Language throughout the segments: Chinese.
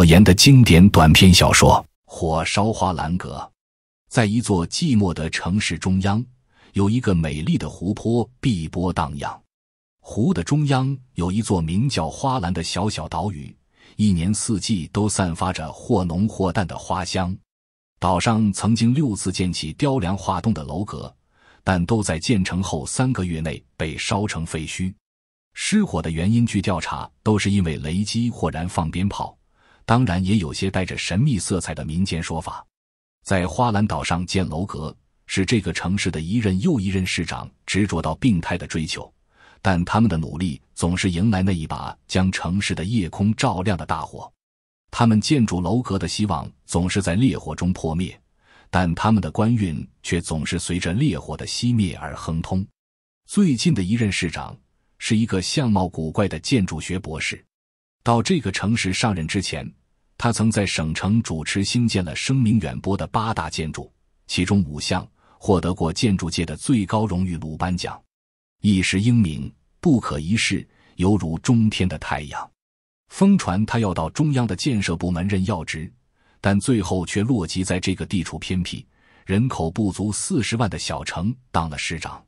莫言的经典短篇小说《火烧花兰阁》。在一座寂寞的城市中央，有一个美丽的湖泊，碧波荡漾。湖的中央有一座名叫花兰的小小岛屿，一年四季都散发着或浓或淡的花香。岛上曾经六次建起雕梁画栋的楼阁，但都在建成后三个月内被烧成废墟。失火的原因，据调查，都是因为雷击或燃放鞭炮。当然，也有些带着神秘色彩的民间说法。在花兰岛上建楼阁，是这个城市的一任又一任市长执着到病态的追求。但他们的努力总是迎来那一把将城市的夜空照亮的大火，他们建筑楼阁的希望总是在烈火中破灭，但他们的官运却总是随着烈火的熄灭而亨通。最近的一任市长是一个相貌古怪的建筑学博士，到这个城市上任之前。他曾在省城主持兴建了声名远播的八大建筑，其中五项获得过建筑界的最高荣誉鲁班奖，一时英名不可一世，犹如中天的太阳。风传他要到中央的建设部门任要职，但最后却落籍在这个地处偏僻、人口不足四十万的小城当了市长。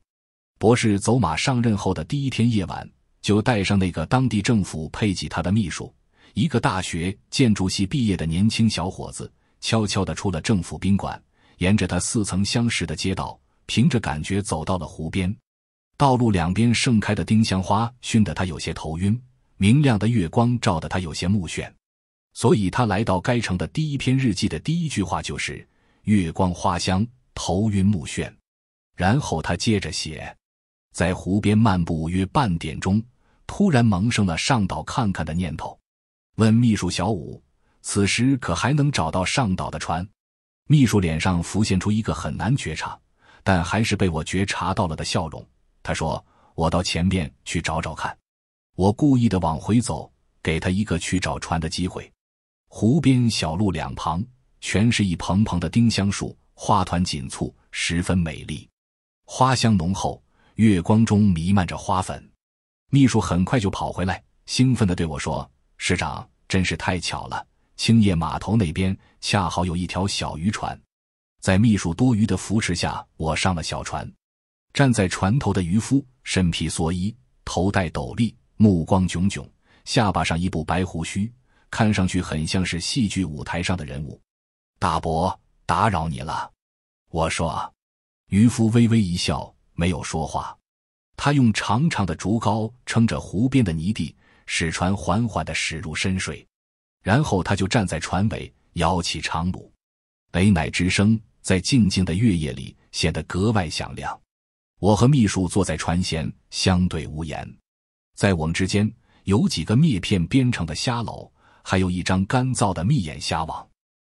博士走马上任后的第一天夜晚，就带上那个当地政府配给他的秘书。一个大学建筑系毕业的年轻小伙子，悄悄地出了政府宾馆，沿着他似曾相识的街道，凭着感觉走到了湖边。道路两边盛开的丁香花熏得他有些头晕，明亮的月光照得他有些目眩。所以，他来到该城的第一篇日记的第一句话就是“月光花香，头晕目眩”。然后他接着写：“在湖边漫步约半点钟，突然萌生了上岛看看的念头。”问秘书小五：“此时可还能找到上岛的船？”秘书脸上浮现出一个很难觉察，但还是被我觉察到了的笑容。他说：“我到前边去找找看。”我故意的往回走，给他一个去找船的机会。湖边小路两旁全是一棚棚的丁香树，花团锦簇，十分美丽，花香浓厚，月光中弥漫着花粉。秘书很快就跑回来，兴奋的对我说。市长真是太巧了，青叶码头那边恰好有一条小渔船，在秘书多余的扶持下，我上了小船。站在船头的渔夫身披蓑衣，头戴斗笠，目光炯炯，下巴上一部白胡须，看上去很像是戏剧舞台上的人物。大伯，打扰你了，我说。渔夫微微一笑，没有说话。他用长长的竹篙撑着湖边的泥地。使船缓缓地驶入深水，然后他就站在船尾摇起长橹，欸乃之声在静静的月夜里显得格外响亮。我和秘书坐在船舷相对无言，在我们之间有几个篾片编成的虾篓，还有一张干燥的密眼虾网。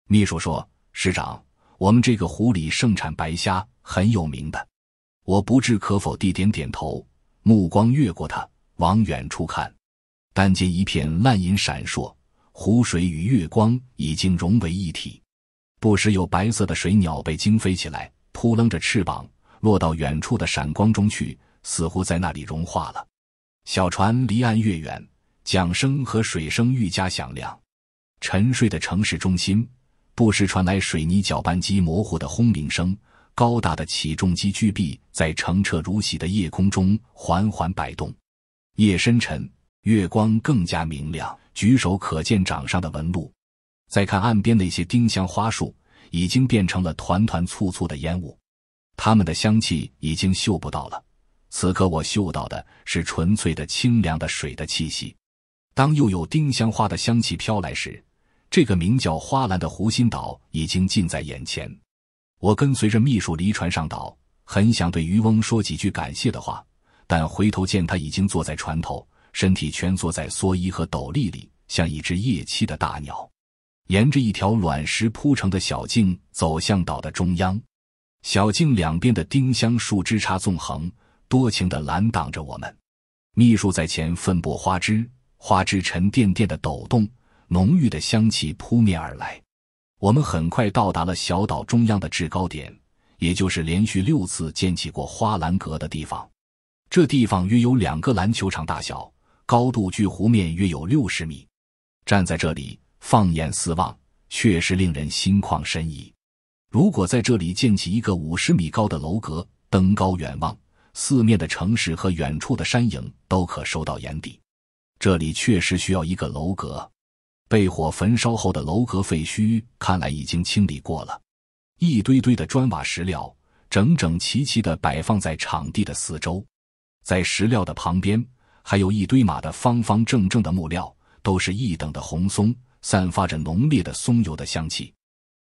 秘书说：“师长，我们这个湖里盛产白虾，很有名的。”我不置可否地点点头，目光越过他往远处看。但见一片烂银闪烁，湖水与月光已经融为一体。不时有白色的水鸟被惊飞起来，扑棱着翅膀落到远处的闪光中去，似乎在那里融化了。小船离岸越远，桨声和水声愈加响亮。沉睡的城市中心，不时传来水泥搅拌机模糊的轰鸣声，高大的起重机巨臂在澄澈如洗的夜空中缓缓摆动。夜深沉。月光更加明亮，举手可见掌上的纹路。再看岸边那些丁香花树，已经变成了团团簇簇的烟雾，它们的香气已经嗅不到了。此刻我嗅到的是纯粹的清凉的水的气息。当又有丁香花的香气飘来时，这个名叫花兰的湖心岛已经近在眼前。我跟随着秘书离船上岛，很想对渔翁说几句感谢的话，但回头见他已经坐在船头。身体蜷缩在蓑衣和斗笠里，像一只夜栖的大鸟，沿着一条卵石铺成的小径走向岛的中央。小径两边的丁香树枝杈纵横，多情地拦挡着我们。秘书在前，奋布花枝，花枝沉甸甸的抖动，浓郁的香气扑面而来。我们很快到达了小岛中央的制高点，也就是连续六次建起过花篮阁的地方。这地方约有两个篮球场大小。高度距湖面约有六十米，站在这里放眼四望，确实令人心旷神怡。如果在这里建起一个五十米高的楼阁，登高远望，四面的城市和远处的山影都可收到眼底。这里确实需要一个楼阁。被火焚烧后的楼阁废墟看来已经清理过了，一堆堆的砖瓦石料整整齐齐地摆放在场地的四周，在石料的旁边。还有一堆码的方方正正的木料，都是一等的红松，散发着浓烈的松油的香气。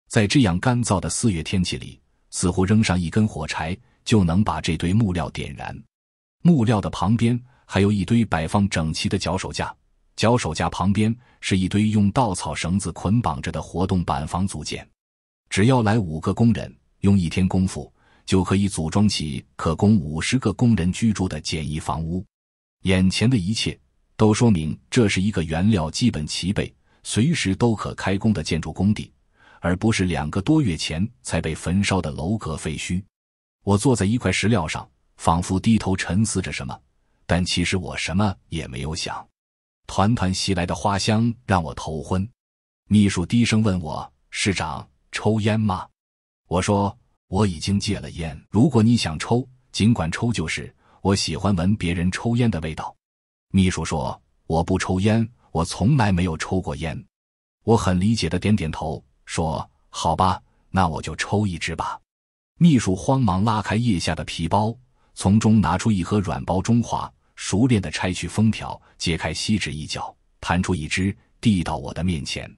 在这样干燥的四月天气里，似乎扔上一根火柴就能把这堆木料点燃。木料的旁边还有一堆摆放整齐的脚手架，脚手架旁边是一堆用稻草绳子捆绑着的活动板房组件。只要来五个工人，用一天功夫就可以组装起可供五十个工人居住的简易房屋。眼前的一切都说明这是一个原料基本齐备、随时都可开工的建筑工地，而不是两个多月前才被焚烧的楼阁废墟。我坐在一块石料上，仿佛低头沉思着什么，但其实我什么也没有想。团团袭来的花香让我头昏。秘书低声问我：“市长，抽烟吗？”我说：“我已经戒了烟。如果你想抽，尽管抽就是。”我喜欢闻别人抽烟的味道。秘书说：“我不抽烟，我从来没有抽过烟。”我很理解的点点头，说：“好吧，那我就抽一支吧。”秘书慌忙拉开腋下的皮包，从中拿出一盒软包中华，熟练的拆去封条，揭开锡纸一角，弹出一支，递到我的面前。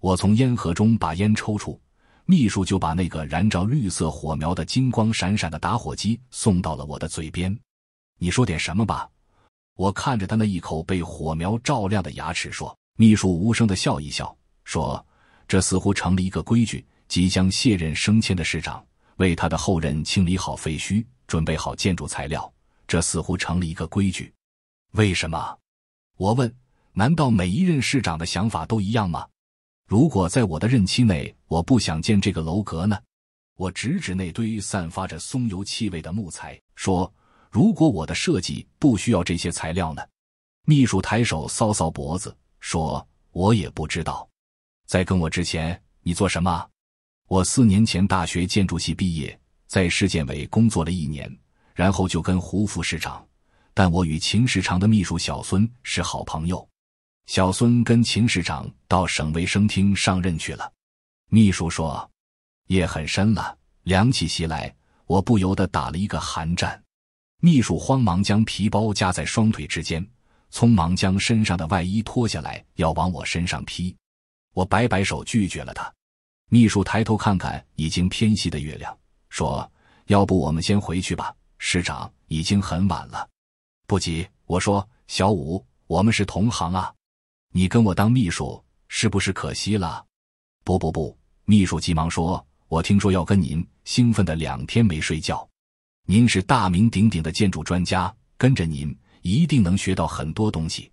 我从烟盒中把烟抽出，秘书就把那个燃着绿色火苗的金光闪闪的打火机送到了我的嘴边。你说点什么吧？我看着他那一口被火苗照亮的牙齿说。秘书无声的笑一笑，说：“这似乎成了一个规矩，即将卸任升迁的市长为他的后人清理好废墟，准备好建筑材料。这似乎成了一个规矩。”为什么？我问。难道每一任市长的想法都一样吗？如果在我的任期内我不想建这个楼阁呢？我指指那堆散发着松油气味的木材说。如果我的设计不需要这些材料呢？秘书抬手搔搔脖子，说：“我也不知道。”在跟我之前，你做什么？我四年前大学建筑系毕业，在市建委工作了一年，然后就跟胡副市长。但我与秦市长的秘书小孙是好朋友。小孙跟秦市长到省卫生厅上任去了。秘书说：“夜很深了，凉气袭来，我不由得打了一个寒战。”秘书慌忙将皮包夹在双腿之间，匆忙将身上的外衣脱下来，要往我身上披。我摆摆手拒绝了他。秘书抬头看看已经偏西的月亮，说：“要不我们先回去吧，师长，已经很晚了。”“不急。”我说，“小五，我们是同行啊，你跟我当秘书是不是可惜了？”“不不不！”秘书急忙说，“我听说要跟您，兴奋的两天没睡觉。”您是大名鼎鼎的建筑专家，跟着您一定能学到很多东西。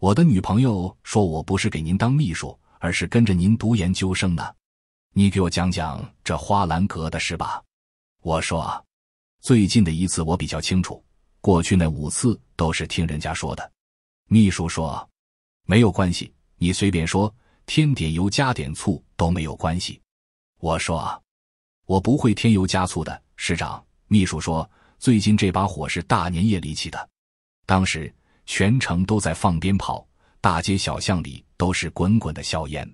我的女朋友说我不是给您当秘书，而是跟着您读研究生呢。你给我讲讲这花兰阁的事吧。我说，啊，最近的一次我比较清楚，过去那五次都是听人家说的。秘书说，没有关系，你随便说，添点油加点醋都没有关系。我说，啊，我不会添油加醋的，师长。秘书说：“最近这把火是大年夜里起的，当时全城都在放鞭炮，大街小巷里都是滚滚的硝烟。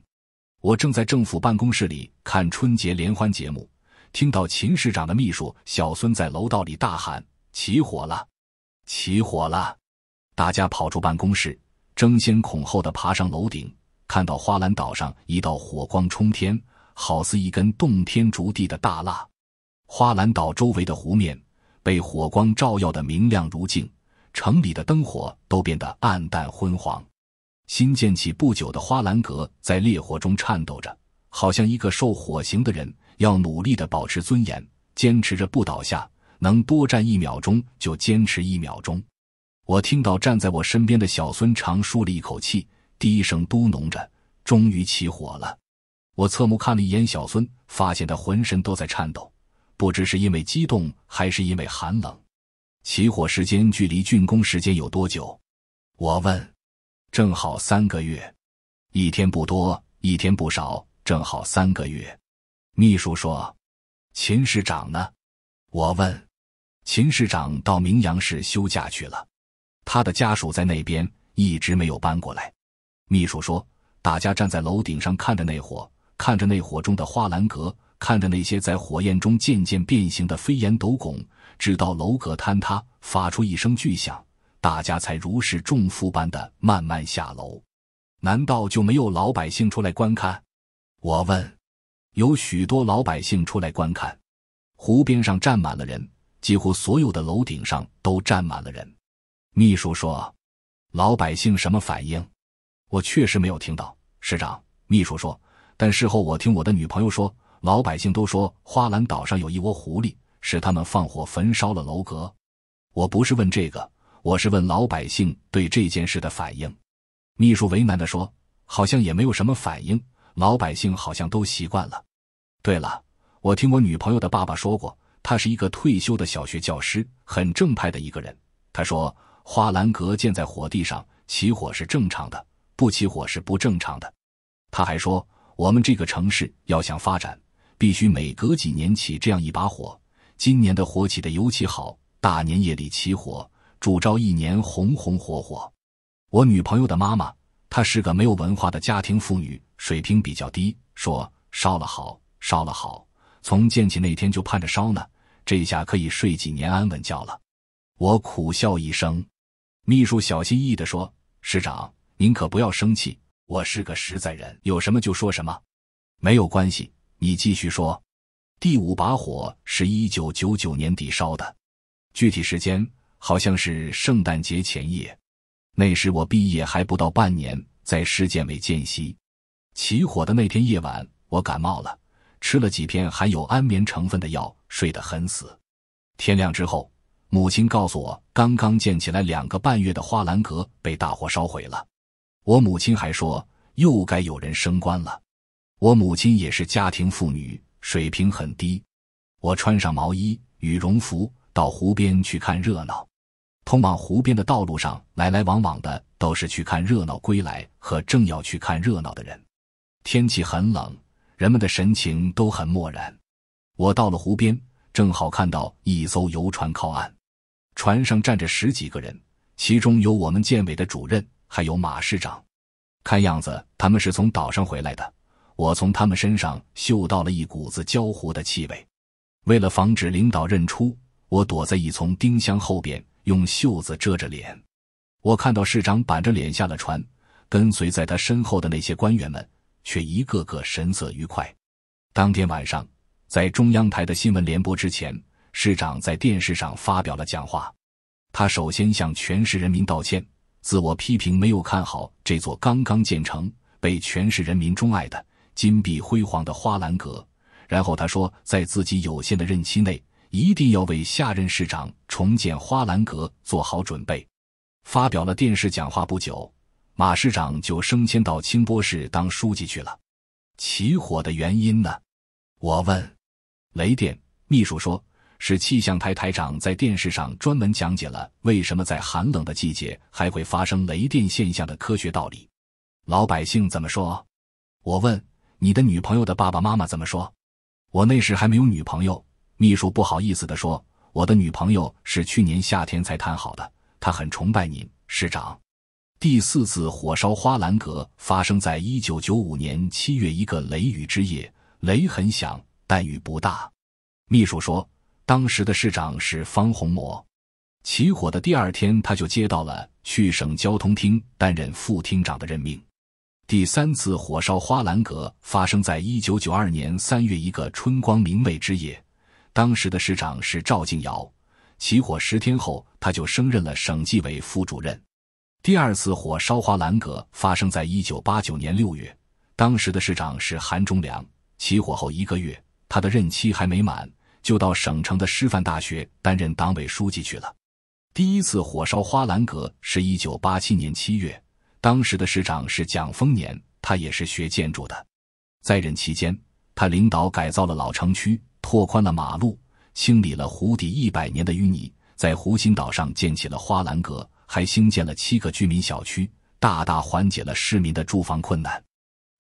我正在政府办公室里看春节联欢节目，听到秦市长的秘书小孙在楼道里大喊：‘起火了！起火了！’大家跑出办公室，争先恐后的爬上楼顶，看到花兰岛上一道火光冲天，好似一根洞天逐地的大蜡。”花兰岛周围的湖面被火光照耀的明亮如镜，城里的灯火都变得暗淡昏黄。新建起不久的花兰阁在烈火中颤抖着，好像一个受火刑的人要努力的保持尊严，坚持着不倒下，能多站一秒钟就坚持一秒钟。我听到站在我身边的小孙长舒了一口气，低声嘟哝着：“终于起火了。”我侧目看了一眼小孙，发现他浑身都在颤抖。不知是因为激动还是因为寒冷，起火时间距离竣工时间有多久？我问。正好三个月，一天不多，一天不少，正好三个月。秘书说：“秦市长呢？”我问。秦市长到名阳市休假去了，他的家属在那边一直没有搬过来。秘书说：“大家站在楼顶上看着那火，看着那火中的花兰阁。”看着那些在火焰中渐渐变形的飞檐斗拱，直到楼阁坍塌，发出一声巨响，大家才如释重负般的慢慢下楼。难道就没有老百姓出来观看？我问。有许多老百姓出来观看，湖边上站满了人，几乎所有的楼顶上都站满了人。秘书说，老百姓什么反应？我确实没有听到。市长秘书说，但事后我听我的女朋友说。老百姓都说花兰岛上有一窝狐狸，是他们放火焚烧了楼阁。我不是问这个，我是问老百姓对这件事的反应。秘书为难的说：“好像也没有什么反应，老百姓好像都习惯了。”对了，我听我女朋友的爸爸说过，他是一个退休的小学教师，很正派的一个人。他说：“花兰阁建在火地上，起火是正常的，不起火是不正常的。”他还说：“我们这个城市要想发展。”必须每隔几年起这样一把火，今年的火起的尤其好。大年夜里起火，主招一年红红火火。我女朋友的妈妈，她是个没有文化的家庭妇女，水平比较低，说烧了好，烧了好。从建起那天就盼着烧呢，这下可以睡几年安稳觉了。我苦笑一声，秘书小心翼翼地说：“师长，您可不要生气，我是个实在人，有什么就说什么，没有关系。”你继续说，第五把火是一九九九年底烧的，具体时间好像是圣诞节前夜。那时我毕业还不到半年，在市建委见习。起火的那天夜晚，我感冒了，吃了几片含有安眠成分的药，睡得很死。天亮之后，母亲告诉我，刚刚建起来两个半月的花兰阁被大火烧毁了。我母亲还说，又该有人升官了。我母亲也是家庭妇女，水平很低。我穿上毛衣、羽绒服，到湖边去看热闹。通往湖边的道路上，来来往往的都是去看热闹归来和正要去看热闹的人。天气很冷，人们的神情都很漠然。我到了湖边，正好看到一艘游船靠岸，船上站着十几个人，其中有我们建委的主任，还有马市长。看样子，他们是从岛上回来的。我从他们身上嗅到了一股子焦糊的气味。为了防止领导认出，我躲在一丛丁香后边，用袖子遮着脸。我看到市长板着脸下了船，跟随在他身后的那些官员们却一个个神色愉快。当天晚上，在中央台的新闻联播之前，市长在电视上发表了讲话。他首先向全市人民道歉，自我批评没有看好这座刚刚建成、被全市人民钟爱的。金碧辉煌的花兰阁，然后他说，在自己有限的任期内，一定要为下任市长重建花兰阁做好准备。发表了电视讲话不久，马市长就升迁到清波市当书记去了。起火的原因呢？我问雷电秘书说，是气象台台长在电视上专门讲解了为什么在寒冷的季节还会发生雷电现象的科学道理。老百姓怎么说？我问。你的女朋友的爸爸妈妈怎么说？我那时还没有女朋友。秘书不好意思地说：“我的女朋友是去年夏天才谈好的，她很崇拜您，市长。”第四次火烧花兰阁发生在一九九五年七月一个雷雨之夜，雷很响，但雨不大。秘书说，当时的市长是方洪模。起火的第二天，他就接到了去省交通厅担任副厅长的任命。第三次火烧花兰阁发生在一九九二年三月一个春光明媚之夜，当时的市长是赵静尧。起火十天后，他就升任了省纪委副主任。第二次火烧花兰阁发生在一九八九年六月，当时的市长是韩忠良。起火后一个月，他的任期还没满，就到省城的师范大学担任党委书记去了。第一次火烧花兰阁是一九八七年七月。当时的市长是蒋丰年，他也是学建筑的，在任期间，他领导改造了老城区，拓宽了马路，清理了湖底一百年的淤泥，在湖心岛上建起了花兰阁，还兴建了七个居民小区，大大缓解了市民的住房困难。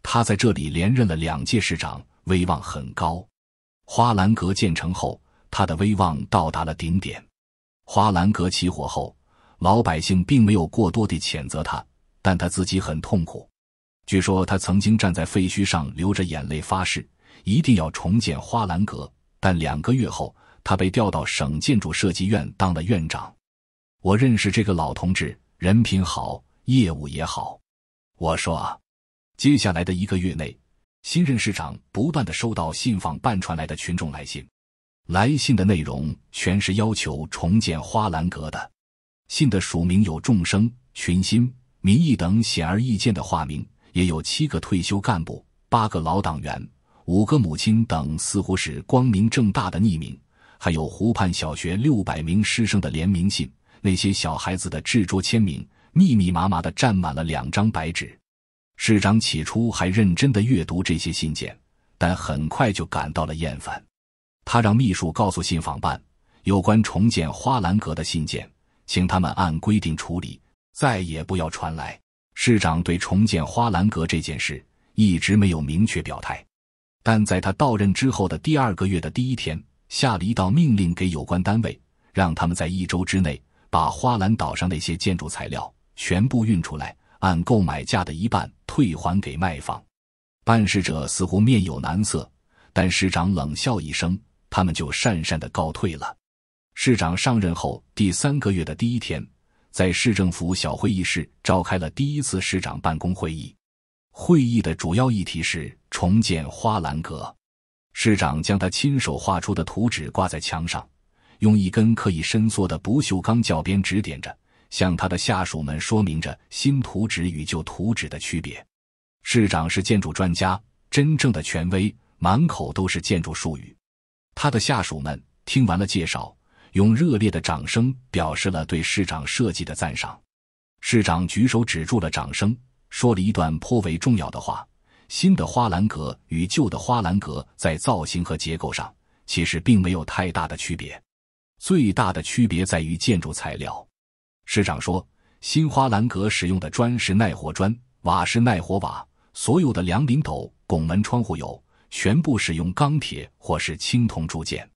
他在这里连任了两届市长，威望很高。花兰阁建成后，他的威望到达了顶点。花兰阁起火后，老百姓并没有过多的谴责他。但他自己很痛苦，据说他曾经站在废墟上流着眼泪发誓，一定要重建花兰阁。但两个月后，他被调到省建筑设计院当了院长。我认识这个老同志，人品好，业务也好。我说，啊，接下来的一个月内，新任市长不断的收到信访办传来的群众来信，来信的内容全是要求重建花兰阁的。信的署名有众生、群心。民意等显而易见的化名，也有七个退休干部、八个老党员、五个母亲等，似乎是光明正大的匿名。还有湖畔小学六百名师生的联名信，那些小孩子的制作签名，密密麻麻的占满了两张白纸。市长起初还认真的阅读这些信件，但很快就感到了厌烦。他让秘书告诉信访办，有关重建花兰阁的信件，请他们按规定处理。再也不要传来。市长对重建花兰阁这件事一直没有明确表态，但在他到任之后的第二个月的第一天，下了一道命令给有关单位，让他们在一周之内把花兰岛上那些建筑材料全部运出来，按购买价的一半退还给卖方。办事者似乎面有难色，但市长冷笑一声，他们就讪讪的告退了。市长上任后第三个月的第一天。在市政府小会议室召开了第一次市长办公会议，会议的主要议题是重建花兰阁。市长将他亲手画出的图纸挂在墙上，用一根可以伸缩的不锈钢教边指点着，向他的下属们说明着新图纸与旧图纸的区别。市长是建筑专家，真正的权威，满口都是建筑术语。他的下属们听完了介绍。用热烈的掌声表示了对市长设计的赞赏。市长举手止住了掌声，说了一段颇为重要的话。新的花篮阁与旧的花篮阁在造型和结构上其实并没有太大的区别，最大的区别在于建筑材料。市长说，新花篮阁使用的砖是耐火砖，瓦是耐火瓦，所有的梁、顶斗、拱门、窗户有全部使用钢铁或是青铜铸件。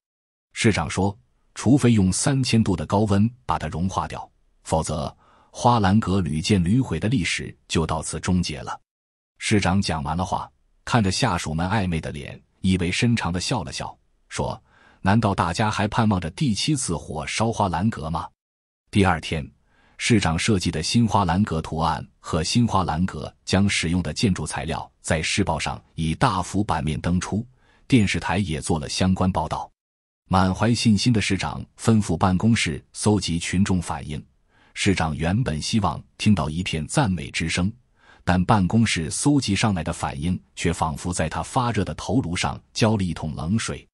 市长说。除非用三千度的高温把它融化掉，否则花兰阁屡建屡毁的历史就到此终结了。市长讲完了话，看着下属们暧昧的脸，意味深长的笑了笑，说：“难道大家还盼望着第七次火烧花兰阁吗？”第二天，市长设计的新花兰阁图案和新花兰阁将使用的建筑材料在市报上以大幅版面登出，电视台也做了相关报道。满怀信心的市长吩咐办公室搜集群众反应。市长原本希望听到一片赞美之声，但办公室搜集上来的反应却仿佛在他发热的头颅上浇了一桶冷水。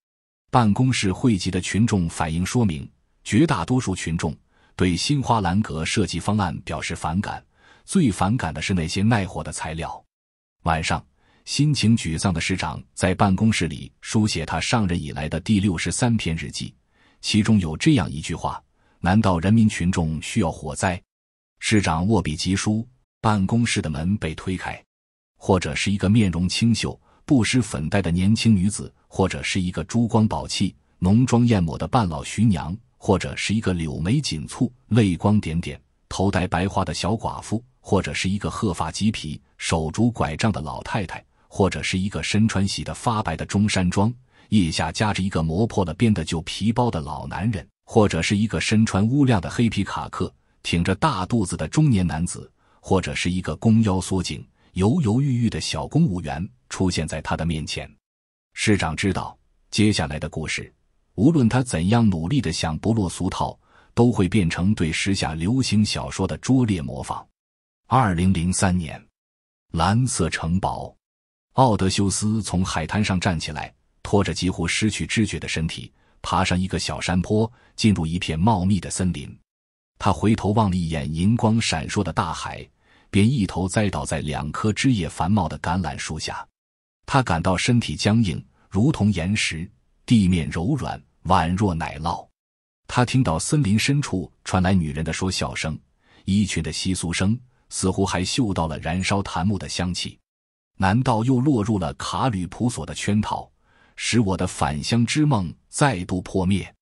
办公室汇集的群众反应说明，绝大多数群众对新花兰阁设计方案表示反感，最反感的是那些耐火的材料。晚上。心情沮丧的市长在办公室里书写他上任以来的第六十三篇日记，其中有这样一句话：“难道人民群众需要火灾？”市长握笔疾书，办公室的门被推开，或者是一个面容清秀、不施粉黛的年轻女子，或者是一个珠光宝气、浓妆艳抹的半老徐娘，或者是一个柳眉紧蹙、泪光点点、头戴白花的小寡妇，或者是一个鹤发鸡皮、手拄拐杖的老太太。或者是一个身穿洗得发白的中山装、腋下夹着一个磨破了边的旧皮包的老男人，或者是一个身穿乌亮的黑皮卡克、挺着大肚子的中年男子，或者是一个弓腰缩颈、犹犹豫豫的小公务员出现在他的面前。市长知道，接下来的故事，无论他怎样努力的想不落俗套，都会变成对时下流行小说的拙劣模仿。二零零三年，《蓝色城堡》。奥德修斯从海滩上站起来，拖着几乎失去知觉的身体爬上一个小山坡，进入一片茂密的森林。他回头望了一眼银光闪烁的大海，便一头栽倒在两棵枝叶繁茂的橄榄树下。他感到身体僵硬，如同岩石；地面柔软，宛若奶酪。他听到森林深处传来女人的说笑声、衣裙的窸窣声，似乎还嗅到了燃烧檀木的香气。难道又落入了卡吕普索的圈套，使我的返乡之梦再度破灭？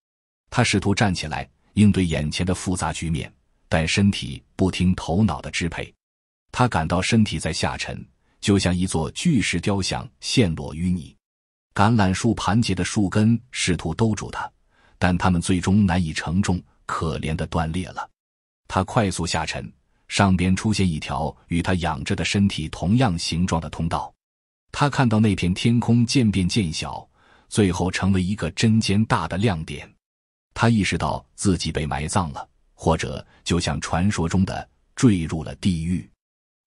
他试图站起来应对眼前的复杂局面，但身体不听头脑的支配。他感到身体在下沉，就像一座巨石雕像陷落淤泥。橄榄树盘结的树根试图兜住他，但他们最终难以承重，可怜的断裂了。他快速下沉。上边出现一条与他仰着的身体同样形状的通道，他看到那片天空渐变渐小，最后成为一个针尖大的亮点。他意识到自己被埋葬了，或者就像传说中的坠入了地狱。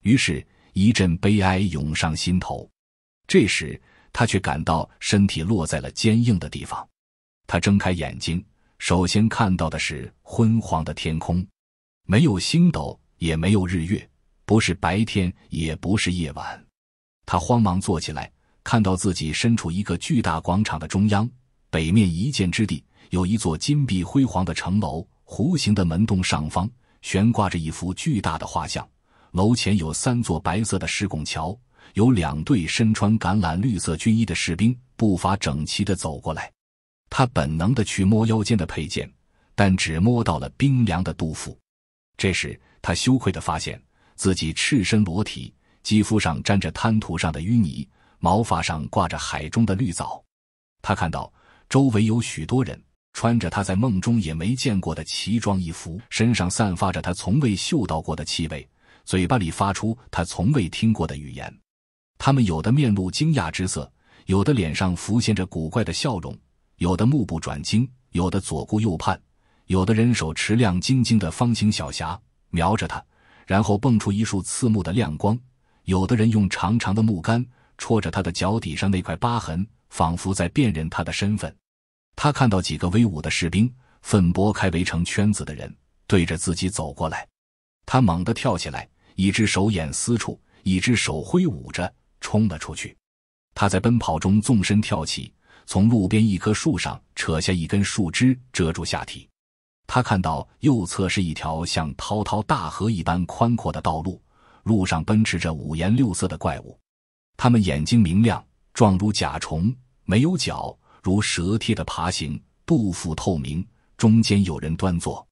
于是，一阵悲哀涌上心头。这时，他却感到身体落在了坚硬的地方。他睁开眼睛，首先看到的是昏黄的天空，没有星斗。也没有日月，不是白天，也不是夜晚。他慌忙坐起来，看到自己身处一个巨大广场的中央，北面一箭之地有一座金碧辉煌的城楼，弧形的门洞上方悬挂着一幅巨大的画像，楼前有三座白色的石拱桥，有两队身穿橄榄绿色军衣的士兵步伐整齐地走过来。他本能地去摸腰间的佩剑，但只摸到了冰凉的肚腹。这时，他羞愧地发现自己赤身裸体，肌肤上沾着滩涂上的淤泥，毛发上挂着海中的绿藻。他看到周围有许多人，穿着他在梦中也没见过的奇装异服，身上散发着他从未嗅到过的气味，嘴巴里发出他从未听过的语言。他们有的面露惊讶之色，有的脸上浮现着古怪的笑容，有的目不转睛，有的左顾右盼，有的人手持亮晶晶的方形小匣。瞄着他，然后蹦出一束刺目的亮光。有的人用长长的木杆戳着他的脚底上那块疤痕，仿佛在辨认他的身份。他看到几个威武的士兵，奋拨开围成圈子的人，对着自己走过来。他猛地跳起来，一只手掩私处，一只手挥舞着冲了出去。他在奔跑中纵身跳起，从路边一棵树上扯下一根树枝遮住下体。他看到右侧是一条像滔滔大河一般宽阔的道路，路上奔驰着五颜六色的怪物，他们眼睛明亮，状如甲虫，没有脚，如蛇贴的爬行，肚腹透明，中间有人端坐。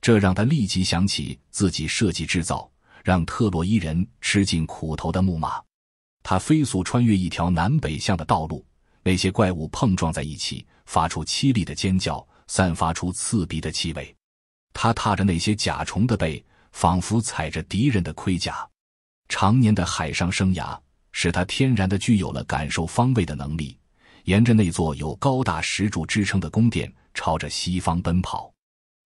这让他立即想起自己设计制造让特洛伊人吃尽苦头的木马。他飞速穿越一条南北向的道路，那些怪物碰撞在一起，发出凄厉的尖叫。散发出刺鼻的气味，他踏着那些甲虫的背，仿佛踩着敌人的盔甲。常年的海上生涯使他天然的具有了感受方位的能力。沿着那座有高大石柱支撑的宫殿，朝着西方奔跑，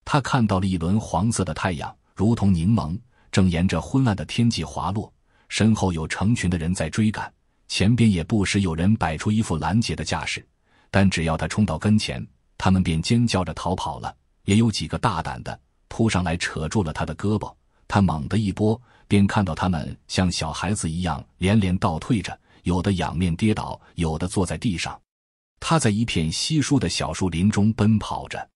他看到了一轮黄色的太阳，如同柠檬，正沿着昏暗的天际滑落。身后有成群的人在追赶，前边也不时有人摆出一副拦截的架势，但只要他冲到跟前。他们便尖叫着逃跑了，也有几个大胆的扑上来扯住了他的胳膊。他猛地一拨，便看到他们像小孩子一样连连倒退着，有的仰面跌倒，有的坐在地上。他在一片稀疏的小树林中奔跑着，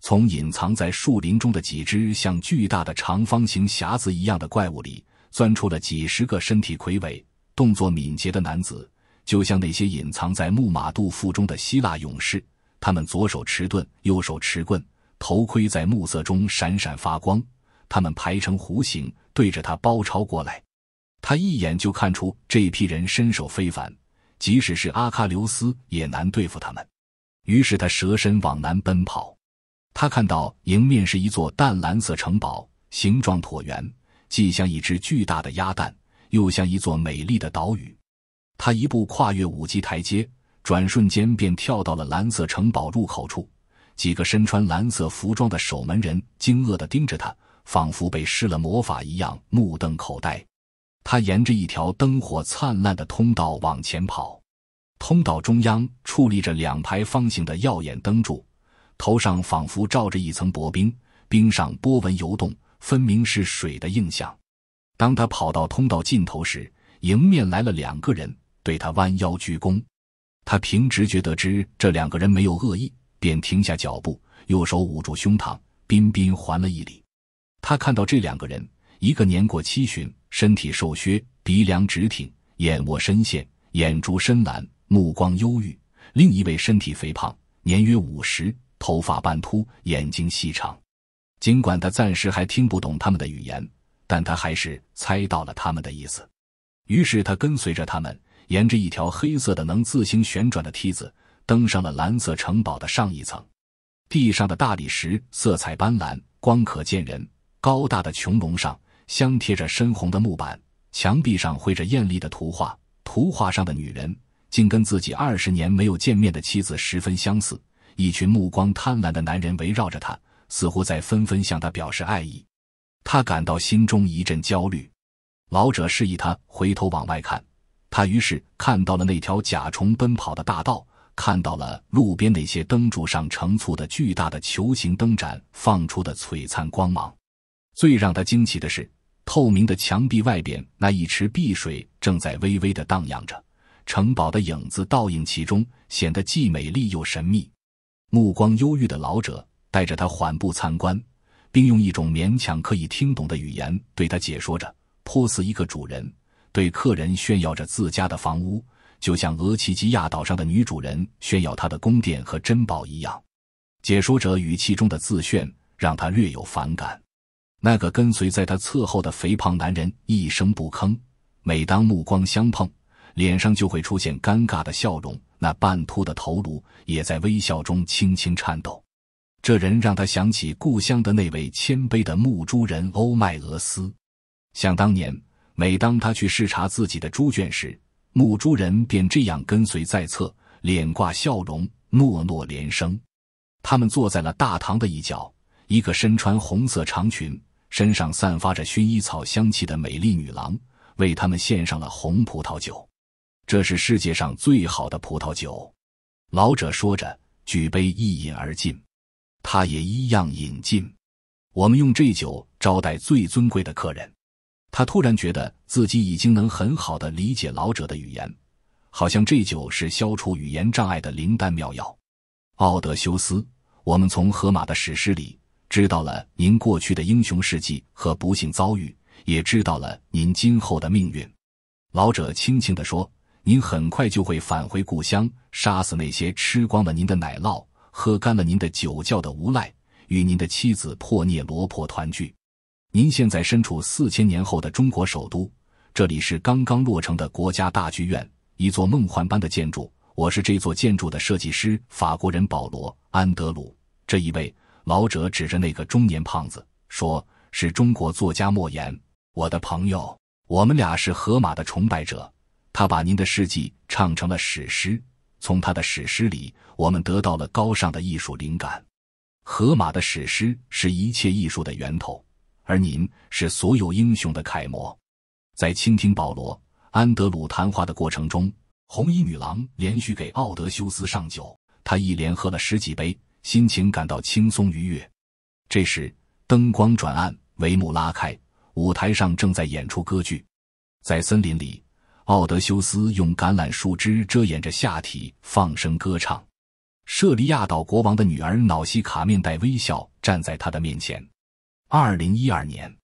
从隐藏在树林中的几只像巨大的长方形匣子一样的怪物里，钻出了几十个身体魁伟、动作敏捷的男子，就像那些隐藏在木马肚腹中的希腊勇士。他们左手持盾，右手持棍，头盔在暮色中闪闪发光。他们排成弧形，对着他包抄过来。他一眼就看出这批人身手非凡，即使是阿喀琉斯也难对付他们。于是他蛇身往南奔跑。他看到迎面是一座淡蓝色城堡，形状椭圆，既像一只巨大的鸭蛋，又像一座美丽的岛屿。他一步跨越五级台阶。转瞬间便跳到了蓝色城堡入口处，几个身穿蓝色服装的守门人惊愕地盯着他，仿佛被施了魔法一样，目瞪口呆。他沿着一条灯火灿烂的通道往前跑，通道中央矗立着两排方形的耀眼灯柱，头上仿佛罩着一层薄冰，冰上波纹游动，分明是水的映像。当他跑到通道尽头时，迎面来了两个人，对他弯腰鞠躬。他凭直觉得知这两个人没有恶意，便停下脚步，右手捂住胸膛，彬彬还了一礼。他看到这两个人，一个年过七旬，身体瘦削，鼻梁直挺，眼窝深陷，眼珠深蓝，目光忧郁；另一位身体肥胖，年约五十，头发半秃，眼睛细长。尽管他暂时还听不懂他们的语言，但他还是猜到了他们的意思。于是他跟随着他们。沿着一条黑色的能自行旋转的梯子，登上了蓝色城堡的上一层。地上的大理石色彩斑斓，光可见人。高大的穹隆上镶贴着深红的木板，墙壁上绘着艳丽的图画。图画上的女人竟跟自己二十年没有见面的妻子十分相似。一群目光贪婪的男人围绕着她，似乎在纷纷向她表示爱意。他感到心中一阵焦虑。老者示意他回头往外看。他于是看到了那条甲虫奔跑的大道，看到了路边那些灯柱上成簇的巨大的球形灯盏放出的璀璨光芒。最让他惊奇的是，透明的墙壁外边那一池碧水正在微微的荡漾着，城堡的影子倒映其中，显得既美丽又神秘。目光忧郁的老者带着他缓步参观，并用一种勉强可以听懂的语言对他解说着，颇似一个主人。对客人炫耀着自家的房屋，就像俄齐基亚岛上的女主人炫耀她的宫殿和珍宝一样。解说者语气中的自炫让他略有反感。那个跟随在他侧后的肥胖男人一声不吭，每当目光相碰，脸上就会出现尴尬的笑容。那半秃的头颅也在微笑中轻轻颤抖。这人让他想起故乡的那位谦卑的牧猪人欧麦俄斯，想当年。每当他去视察自己的猪圈时，母猪人便这样跟随在侧，脸挂笑容，诺诺连声。他们坐在了大堂的一角，一个身穿红色长裙、身上散发着薰衣草香气的美丽女郎为他们献上了红葡萄酒，这是世界上最好的葡萄酒。老者说着，举杯一饮而尽，他也一样饮尽。我们用这酒招待最尊贵的客人。他突然觉得自己已经能很好的理解老者的语言，好像这酒是消除语言障碍的灵丹妙药。奥德修斯，我们从荷马的史诗里知道了您过去的英雄事迹和不幸遭遇，也知道了您今后的命运。老者轻轻地说：“您很快就会返回故乡，杀死那些吃光了您的奶酪、喝干了您的酒窖的无赖，与您的妻子破涅罗婆团聚。”您现在身处四千年后的中国首都，这里是刚刚落成的国家大剧院，一座梦幻般的建筑。我是这座建筑的设计师，法国人保罗·安德鲁。这一位老者指着那个中年胖子说：“是中国作家莫言，我的朋友，我们俩是荷马的崇拜者，他把您的事迹唱成了史诗。从他的史诗里，我们得到了高尚的艺术灵感。荷马的史诗是一切艺术的源头。”而您是所有英雄的楷模。在倾听保罗·安德鲁谈话的过程中，红衣女郎连续给奥德修斯上酒，他一连喝了十几杯，心情感到轻松愉悦。这时灯光转暗，帷幕拉开，舞台上正在演出歌剧。在森林里，奥德修斯用橄榄树枝遮掩着下体，放声歌唱。舍利亚岛国王的女儿瑙西卡面带微笑站在他的面前。二零一二年。